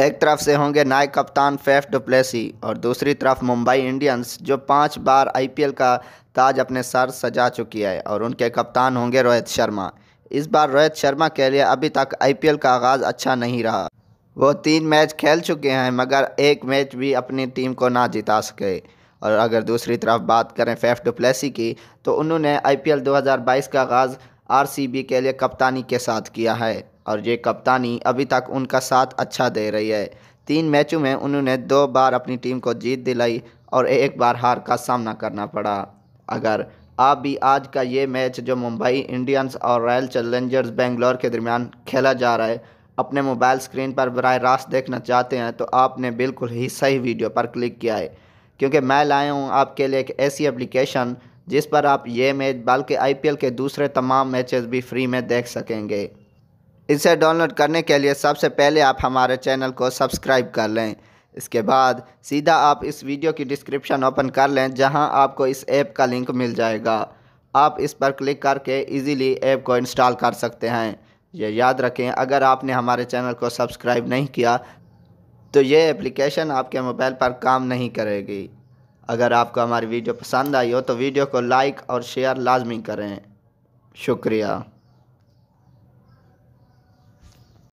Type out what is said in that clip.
एक तरफ से होंगे नायक कप्तान फेफ डुप्लेसी और दूसरी तरफ मुंबई इंडियंस जो पांच बार आईपीएल का ताज अपने सर सजा चुकी है और उनके कप्तान होंगे रोहित शर्मा इस बार रोहित शर्मा के लिए अभी तक आईपीएल का आगाज़ अच्छा नहीं रहा वो तीन मैच खेल चुके हैं मगर एक मैच भी अपनी टीम को ना जिता सके और अगर दूसरी तरफ बात करें फेफ डुप्लेसी की तो उन्होंने आई पी का आगाज़ आर के लिए कप्तानी के साथ किया है और ये कप्तानी अभी तक उनका साथ अच्छा दे रही है तीन मैचों में उन्होंने दो बार अपनी टीम को जीत दिलाई और एक बार हार का सामना करना पड़ा अगर आप भी आज का ये मैच जो मुंबई इंडियंस और रॉयल चैलेंजर्स बेंगलोर के दरमियान खेला जा रहा है अपने मोबाइल स्क्रीन पर बरह रास्त देखना चाहते हैं तो आपने बिल्कुल ही सही वीडियो पर क्लिक किया है क्योंकि मैं लाया हूँ आपके लिए एक ऐसी एप्लीकेशन जिस पर आप ये मैच बल्कि आईपीएल के दूसरे तमाम मैचेस भी फ्री में देख सकेंगे इसे डाउनलोड करने के लिए सबसे पहले आप हमारे चैनल को सब्सक्राइब कर लें इसके बाद सीधा आप इस वीडियो की डिस्क्रिप्शन ओपन कर लें जहां आपको इस ऐप का लिंक मिल जाएगा आप इस पर क्लिक करके इजीली ऐप को इंस्टॉल कर सकते हैं ये याद रखें अगर आपने हमारे चैनल को सब्सक्राइब नहीं किया तो ये एप्लीकेशन आपके मोबाइल पर काम नहीं करेगी अगर आपको हमारी वीडियो पसंद आई हो तो वीडियो को लाइक और शेयर लाजमी करें शुक्रिया